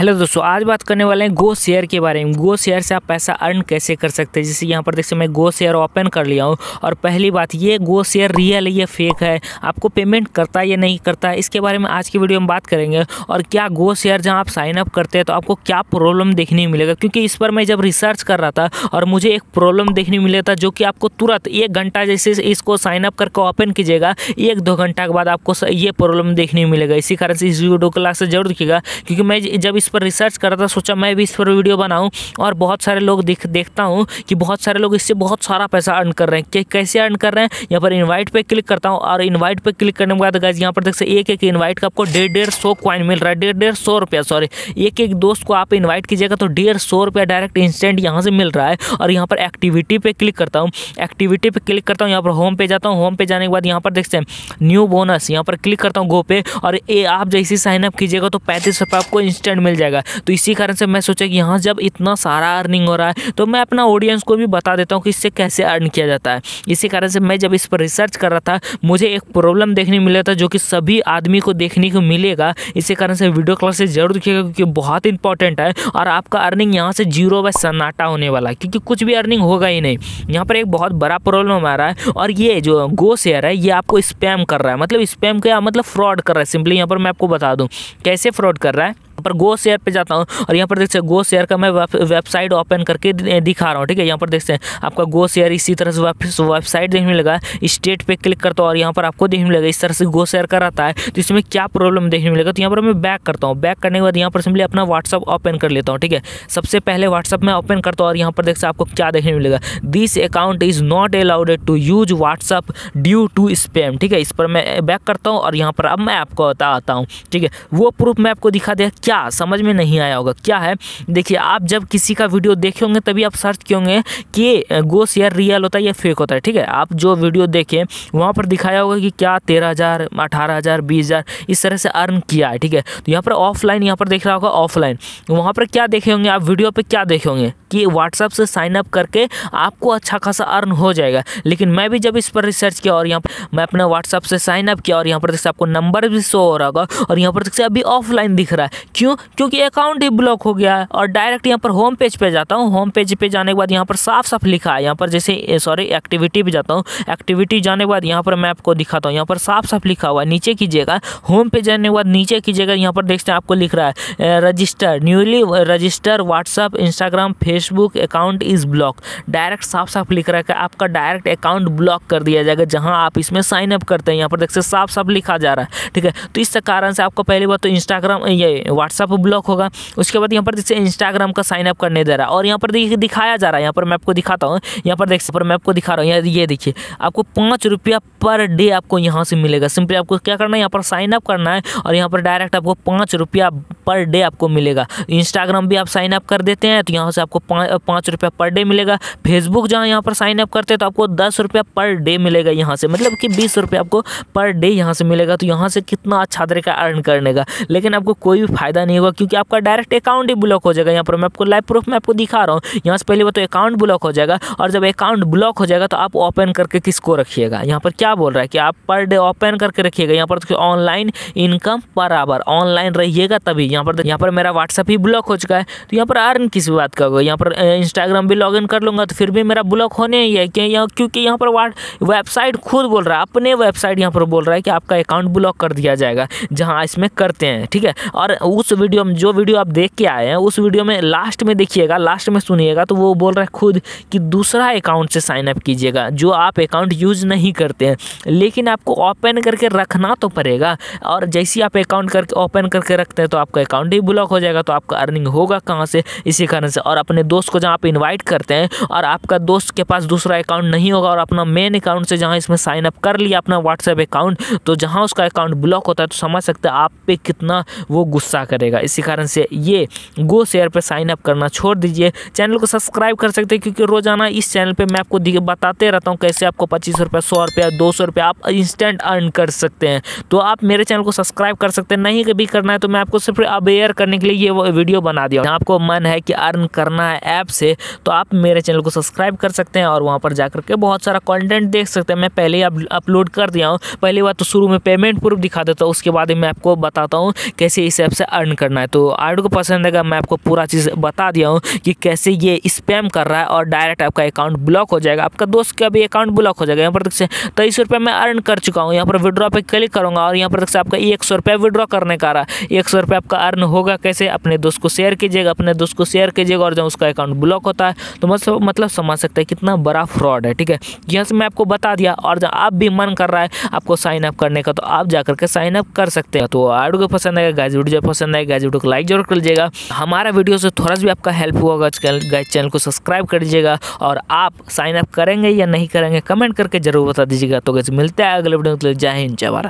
hello दोस्तों आज बात करने वाले हैं गो शेयर के बारे में गो शेयर से आप पैसा अर्न कैसे कर सकते हैं जैसे यहाँ पर देखिए मैं गो शेयर ओपन कर लिया हूँ और पहली बात ये गो शेयर रियल है या फेक है आपको पेमेंट करता है या नहीं करता है इसके बारे में आज की वीडियो में बात करेंगे और क्या गो शेयर जहाँ आप साइन अप करते हैं तो आपको क्या प्रॉब्लम देखने मिलेगा क्योंकि इस पर मैं जब रिसर्च कर रहा था और मुझे एक प्रॉब्लम देखने मिला था जो कि आपको तुरंत एक घंटा जैसे इसको साइन अप करके ओपन कीजिएगा एक दो घंटा के बाद आपको ये प्रॉब्लम देखने मिलेगा इसी कारण से इस वीडियो क्लास से जरूर दिखेगा क्योंकि मैं जब इस पर रिसर्च कर रहा था सोचा मैं भी इस पर वीडियो बनाऊँ और बहुत सारे लोग दिख देखता हूँ कि बहुत सारे लोग इससे बहुत सारा पैसा अर्न कर रहे हैं कि कैसे अर्न कर रहे हैं यहाँ पर इन्वाइट पर क्लिक करता हूँ और इन्वाइट पर क्लिक करने के बाद गाइज यहाँ पर देख सकते एक एक इन्वाइट का आपको डेढ़ डेढ़ सौ क्वाइन मिल रहा है डेढ़ डेढ़ सौ रुपया सॉरी एक एक दोस्त को आप इन्वाइट कीजिएगा तो डेढ़ सौ रुपया डायरेक्ट इंस्टेंट यहाँ से मिल रहा है और यहाँ पर एक्टिविटी पे क्लिक करता हूँ एक्टिविटी पे क्लिक करता हूँ यहाँ पर होम पे जाता हूँ होम पे जाने के बाद यहाँ पर देखते हैं न्यू बोनस यहाँ पर क्लिक करता हूँ गो पे और ए आप जैसे साइनअप कीजिएगा तो पैंतीस रुपये आपको इंस्टेंट मिल जाएगा तो इसी कारण से मैं सोचा कि यहाँ जब इतना सारा अर्निंग हो रहा है तो मैं अपना ऑडियंस को भी बता देता हूँ कि इससे कैसे अर्न किया जाता है इसी कारण से मैं जब इस पर रिसर्च कर रहा था मुझे एक प्रॉब्लम देखने मिला था जो कि सभी आदमी को देखने को मिलेगा इसी कारण से वीडियो क्लासेस जरूर दिखेगा क्योंकि बहुत इंपॉर्टेंट है और आपका अर्निंग यहाँ से जीरो बाय सन्नाटा होने वाला है क्योंकि कुछ भी अर्निंग होगा ही नहीं यहाँ पर एक बहुत बड़ा प्रॉब्लम आ रहा है और ये जो गो शेयर है ये आपको स्पैम कर रहा है मतलब स्पैम क्या मतलब फ्रॉड कर रहा है सिंपली यहाँ पर मैं आपको बता दूँ कैसे फ्रॉड कर रहा है पर गो शेयर पे जाता हूँ और यहाँ पर देख सकते गो शेयर का मैं वेबसाइट ओपन करके दिखा रहा हूँ ठीक है यहाँ पर देखते हैं आपका गो शेयर इसी तरह से वेबसाइट देखने लगा स्टेट पे क्लिक करता हूँ और यहाँ पर आपको देखने लगा इस तरह से गो शेयर का रहता है तो इसमें क्या प्रॉब्लम देखने मिलेगा तो यहाँ पर मैं बैक करता हूँ बैक करने के बाद यहाँ पर सिंपली अपना व्हाट्सअप ओपन कर लेता हूँ ठीक है सबसे पहले व्हाट्सअप में ओपन करता हूँ और यहाँ पर देख सकते आपको क्या देखने मिलेगा this account is not allowed to use WhatsApp due to spam ठीक है इस पर मैं बैक करता हूँ और यहाँ पर अब मैं आपको बता आता हूँ ठीक है वो प्रूफ मैं आपको दिखा दिया क्या समझ में नहीं आया होगा क्या है देखिए आप जब किसी का वीडियो देखे होंगे तभी आप सर्च किए होंगे कि गोश शेयर रियल होता है या फेक होता है ठीक है आप जो वीडियो देखें वहाँ पर दिखाया होगा कि क्या तेरह हज़ार अठारह हज़ार बीस हज़ार इस तरह से अर्न किया है ठीक है तो यहाँ पर ऑफलाइन यहाँ पर देख रहा होगा ऑफलाइन वहाँ पर क्या देखे होंगे आप वीडियो पर क्या देखे होंगे कि व्हाट्सअप से साइन अप करके आपको अच्छा खासा अर्न हो जाएगा लेकिन मैं भी जब इस पर रिसर्च किया और यहाँ मैं अपने व्हाट्सअप से साइन अप किया और यहाँ पर देख आपको नंबर भी शो हो रहा होगा और यहाँ पर देख अभी ऑफलाइन दिख रहा है क्यों क्योंकि अकाउंट ही ब्लॉक हो गया है और डायरेक्ट यहाँ पर होम पेज पे जाता हूँ होम पेज पे जाने के बाद यहाँ पर साफ साफ लिखा है यहाँ पर जैसे सॉरी एक्टिविटी पर जाता हूँ एक्टिविटी जाने के बाद यहाँ पर मैं आपको दिखाता हूँ यहाँ पर साफ साफ लिखा हुआ है नीचे कीजिएगा होम पेज जाने के बाद नीचे कीजिएगा यहाँ पर देखते हैं आपको लिख रहा है register newly register WhatsApp Instagram Facebook account is block direct साफ साफ लिख रहा है कि आपका डायरेक्ट अकाउंट ब्लॉक कर दिया जाएगा जहाँ आप इसमें साइन अप करते हैं यहाँ पर देखते साफ साफ लिखा जा रहा है ठीक है तो इस कारण से आपको पहली बात तो इंस्टाग्राम ये व्हाट्सअप व्हाट्सअप ब्लॉक होगा उसके बाद यहाँ पर देखिए इंस्टाग्राम का साइनअप करने दे रहा है और यहाँ पर देखिए दिखाया जा रहा है यहाँ पर मैं आपको दिखाता हूँ यहाँ पर देख पर मैं आपको दिखा रहा हूँ ये देखिए आपको पाँच रुपया पर डे आपको यहाँ से मिलेगा सिंपली आपको क्या करना है यहाँ पर साइनअप करना है और यहाँ पर डायरेक्ट आपको पाँच रुपया पर डे आपको मिलेगा इंस्टाग्राम भी आप साइनअप कर देते हैं तो यहाँ से आपको पाँच रुपया पर डे मिलेगा फेसबुक जहाँ यहाँ पर साइनअप करते हैं तो आपको दस रुपया पर डे मिलेगा यहाँ से मतलब कि बीस रुपया आपको पर डे यहाँ से मिलेगा तो यहाँ से कितना अच्छा तरीका अर्न करने का लेकिन आपको कोई भी फायदा फ़ायदा नहीं होगा क्योंकि आपका डायरेक्ट अकाउंट ही ब्लॉक हो जाएगा यहाँ पर मैं आपको लाइव प्रूफ में आपको दिखा रहा हूँ यहाँ से पहले वो तो अकाउंट ब्लॉक हो जाएगा और जब अकाउंट ब्लॉक हो जाएगा तो आप ओपन करके किसको रखिएगा यहाँ पर क्या बोल रहा है कि आप पर डे ओपन करके रखिएगा यहाँ पर ऑनलाइन तो इनकम बराबर ऑनलाइन रहिएगा तभी यहाँ पर तो- यहाँ पर मेरा व्हाट्सअप ही ब्लॉक हो चुका है तो यहाँ पर अर्न किस बात का होगा यहाँ पर इंस्टाग्राम भी लॉग कर लूँगा तो फिर भी मेरा ब्लॉक होने ही है क्योंकि यहाँ पर वेबसाइट खुद बोल रहा है अपने वेबसाइट यहाँ पर बोल रहा है कि आपका अकाउंट ब्लॉक कर दिया जाएगा जहाँ इसमें करते हैं ठीक है और उस उस वीडियो में जो वीडियो आप देख के आए हैं उस वीडियो में लास्ट में देखिएगा लास्ट में सुनिएगा तो वो बोल रहा है खुद कि दूसरा अकाउंट से साइनअप कीजिएगा जो आप अकाउंट यूज़ नहीं करते हैं लेकिन आपको ओपन करके रखना तो पड़ेगा और जैसे ही आप अकाउंट करके ओपन करके रखते हैं तो आपका अकाउंट ही ब्लॉक हो जाएगा तो आपका अर्निंग होगा कहाँ से इसी कारण से और अपने दोस्त को जहाँ आप इन्वाइट करते हैं और आपका दोस्त के पास दूसरा अकाउंट नहीं होगा और अपना मेन अकाउंट से जहाँ इसमें साइनअप कर लिया अपना व्हाट्सएप अकाउंट तो जहाँ उसका अकाउंट ब्लॉक होता है तो समझ सकते हैं आप पे कितना वो गुस्सा कर करेगा इसी कारण से ये गो शेयर पर साइन अप करना छोड़ दीजिए चैनल को सब्सक्राइब कर सकते हैं क्योंकि रोजाना इस चैनल पर मैं आपको बताते रहता हूँ कैसे आपको पच्चीस रुपये सौ रुपये दो सौ रुपये आप इंस्टेंट अर्न कर सकते हैं तो आप मेरे चैनल को सब्सक्राइब कर सकते हैं नहीं कभी करना है तो मैं आपको सिर्फ अवेयर करने के लिए ये वीडियो बना दिया आपको मन है कि अर्न करना है ऐप से तो आप मेरे चैनल को सब्सक्राइब कर सकते हैं और वहाँ पर जाकर के बहुत सारा कॉन्टेंट देख सकते हैं मैं पहले ही अपलोड कर दिया हूँ पहली बार तो शुरू में पेमेंट प्रूफ दिखा देता हूँ उसके बाद मैं आपको बताता हूँ कैसे इस ऐप से अर्न करना है तो आर्ड को पसंद आएगा मैं आपको पूरा चीज़ बता दिया हूँ कि कैसे ये स्पैम कर रहा है और डायरेक्ट आपका अकाउंट ब्लॉक हो जाएगा आपका दोस्त का भी अकाउंट ब्लॉक हो जाएगा यहाँ पर देखिए तेईस रुपये मैं अर्न कर चुका हूँ यहाँ पर विड्रॉ पर क्लिक करूँगा और यहाँ पर देखिए आपका एक सौ रुपया विड्रॉ करने का रहा है एक सौ रुपया आपका अर्न होगा कैसे अपने दोस्त को शेयर कीजिएगा अपने दोस्त को शेयर कीजिएगा और जब उसका अकाउंट ब्लॉक होता है तो मतलब मतलब समझ सकते हैं कितना बड़ा फ्रॉड है ठीक है यहाँ से मैं आपको बता दिया और जब आप भी मन कर रहा है आपको साइन अप करने का तो आप जा करके साइन अप कर सकते हैं तो आडियो को पसंद आएगा गाइज वीडियो पसंद पसंद आए गैस वीडियो को लाइक जरूर कर लीजिएगा हमारा वीडियो से थोड़ा सा भी आपका हेल्प हुआ होगा गैस चैनल को सब्सक्राइब कर दीजिएगा और आप साइन अप करेंगे या नहीं करेंगे कमेंट करके जरूर बता दीजिएगा तो गैस मिलते हैं अगले वीडियो के लिए जय हिंद जय भारत